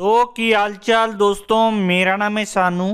तो की हालचाल दोस्तों मेरा नाम है सानू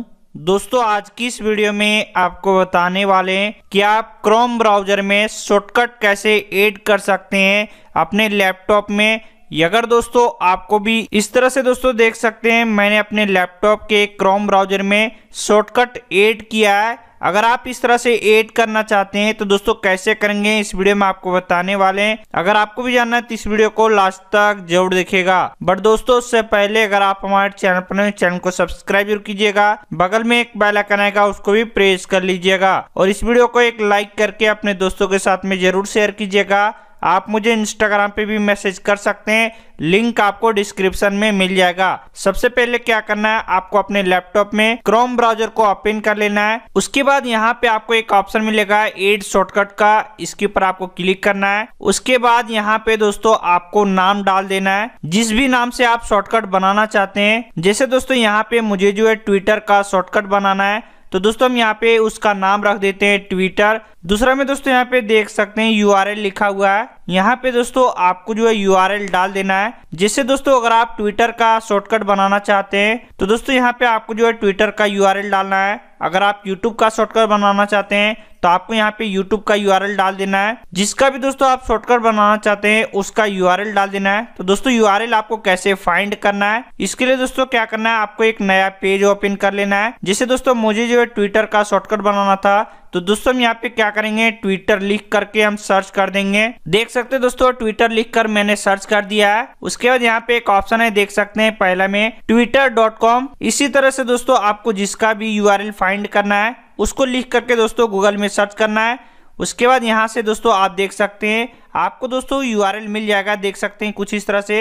दोस्तों आज की इस वीडियो में आपको बताने वाले हैं कि आप क्रोम ब्राउजर में शॉर्टकट कैसे ऐड कर सकते हैं अपने लैपटॉप में अगर दोस्तों आपको भी इस तरह से दोस्तों देख सकते हैं मैंने अपने लैपटॉप के क्रोम ब्राउजर में शॉर्टकट ऐड किया है अगर आप इस तरह से ऐड करना चाहते हैं तो दोस्तों कैसे करेंगे इस वीडियो में आपको बताने वाले हैं अगर आपको भी जानना है तो इस वीडियो को लास्ट तक जरूर देखेगा बट दोस्तों उससे पहले अगर आप हमारे चैनल पर चैनल को सब्सक्राइब जरूर कीजिएगा बगल में एक बेल आइकन आएगा उसको भी प्रेस कर लीजिएगा और इस वीडियो को एक लाइक करके अपने दोस्तों के साथ में जरूर शेयर कीजिएगा आप मुझे इंस्टाग्राम पे भी मैसेज कर सकते हैं लिंक आपको डिस्क्रिप्शन में मिल जाएगा सबसे पहले क्या करना है आपको अपने लैपटॉप में क्रोम ब्राउजर को ओपन कर लेना है उसके बाद यहाँ पे आपको एक ऑप्शन मिलेगा एड शॉर्टकट का इसके ऊपर आपको क्लिक करना है उसके बाद यहाँ पे दोस्तों आपको नाम डाल देना है जिस भी नाम से आप शॉर्टकट बनाना चाहते हैं जैसे दोस्तों यहाँ पे मुझे जो है ट्विटर का शॉर्टकट बनाना है तो दोस्तों हम यहाँ पे उसका नाम रख देते हैं ट्विटर दूसरा में दोस्तों यहाँ पे देख सकते हैं यूआरएल लिखा हुआ है यहाँ पे दोस्तों आपको जो है यूआरएल डाल देना है जिससे दोस्तों अगर आप ट्विटर का शॉर्टकट बनाना चाहते हैं तो दोस्तों यहाँ पे आपको जो है ट्विटर का यूआरएल डालना है अगर आप यूट्यूब का शॉर्टकट बनाना चाहते हैं तो आपको यहाँ पे यूट्यूब का यू डाल देना है जिसका भी दोस्तों आप शॉर्टकट बनाना चाहते हैं उसका यू डाल देना है तो दोस्तों यू आपको कैसे फाइंड करना है इसके लिए दोस्तों क्या करना है आपको एक नया पेज ओपन कर लेना है जिसे दोस्तों मुझे जो है ट्विटर का शॉर्टकट बनाना था तो दोस्तों हम यहाँ पे क्या करेंगे ट्विटर लिख करके हम सर्च कर देंगे देख सकते हैं दोस्तों ट्विटर लिख कर मैंने सर्च कर दिया है उसके बाद यहाँ पे एक ऑप्शन है देख सकते हैं पहला में ट्विटर इसी तरह से दोस्तों आपको जिसका भी यू फाइंड करना है उसको लिख करके दोस्तों गूगल में सर्च करना है उसके बाद यहाँ से दोस्तों आप देख सकते हैं आपको दोस्तों यू मिल जाएगा देख सकते हैं कुछ इस तरह से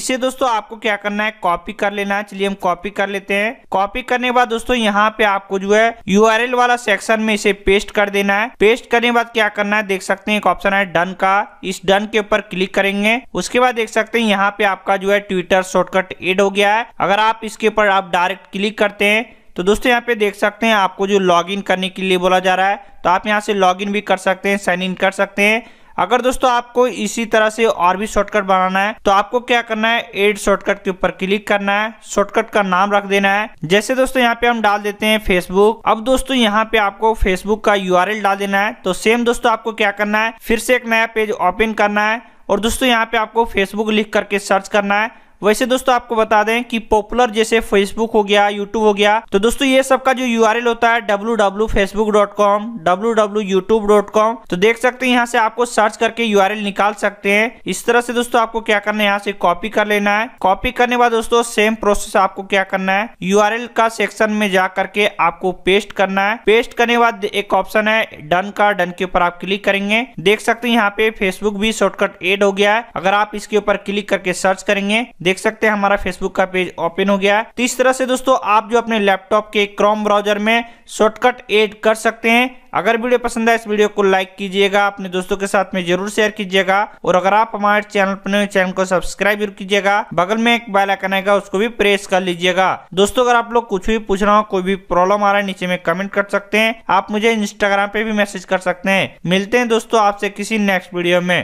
इसे दोस्तों आपको क्या करना है कॉपी कर लेना है चलिए हम कॉपी कर लेते हैं कॉपी करने के बाद दोस्तों यहाँ पे आपको जो है यूआरएल वाला सेक्शन में इसे पेस्ट कर देना है पेस्ट करने के बाद क्या करना है देख सकते हैं एक ऑप्शन है डन का इस डन के ऊपर क्लिक करेंगे उसके बाद देख सकते हैं यहाँ पे आपका जो है ट्विटर शॉर्टकट एड हो गया है अगर आप इसके ऊपर आप डायरेक्ट क्लिक करते हैं तो दोस्तों यहाँ पे देख सकते हैं आपको जो लॉगिन करने के लिए बोला जा रहा है तो आप यहाँ से लॉगिन भी कर सकते हैं साइन इन कर सकते हैं अगर दोस्तों आपको इसी तरह से और भी शॉर्टकट बनाना है तो आपको क्या करना है एड शॉर्टकट के ऊपर क्लिक करना है शॉर्टकट का नाम रख देना है जैसे दोस्तों यहाँ पे हम डाल देते हैं फेसबुक अब दोस्तों यहाँ पे आपको फेसबुक का यू डाल देना है तो सेम दोस्तों आपको क्या करना है फिर से एक नया पेज ओपन करना है और दोस्तों यहाँ पे आपको फेसबुक लिख करके सर्च करना है वैसे दोस्तों आपको बता दें कि पॉपुलर जैसे फेसबुक हो गया यूट्यूब हो गया तो दोस्तों ये सबका जो यू होता है W Facebook dot dot com com W W YouTube तो देख सकते हैं यहाँ से आपको सर्च करके यू निकाल सकते हैं इस तरह से दोस्तों आपको क्या करना है यहाँ से कॉपी कर लेना है कॉपी करने बाद दोस्तों सेम प्रोसेस आपको क्या करना है यू का सेक्शन में जा करके आपको पेस्ट करना है पेस्ट करने बाद एक ऑप्शन है डन का डन के ऊपर आप क्लिक करेंगे देख सकते हैं यहाँ पे फेसबुक भी शॉर्टकट एड हो गया है अगर आप इसके ऊपर क्लिक करके सर्च करेंगे देख सकते हैं हमारा फेसबुक का पेज ओपन हो गया तो इस तरह से दोस्तों आप जो अपने लैपटॉप के क्रोम ब्राउजर में शॉर्टकट एड कर सकते हैं अगर वीडियो पसंद आए इस वीडियो को लाइक कीजिएगा अपने दोस्तों के साथ में जरूर शेयर कीजिएगा और अगर आप हमारे चैनल पर चैनल को सब्सक्राइब जरूर कीजिएगा बगल में एक बेल आइकन आएगा उसको भी प्रेस कर लीजिएगा दोस्तों अगर आप लोग कुछ भी पूछ रहा हो कोई भी प्रॉब्लम आ रहा है नीचे में कमेंट कर सकते हैं आप मुझे इंस्टाग्राम पे भी मैसेज कर सकते हैं मिलते हैं दोस्तों आपसे किसी नेक्स्ट वीडियो में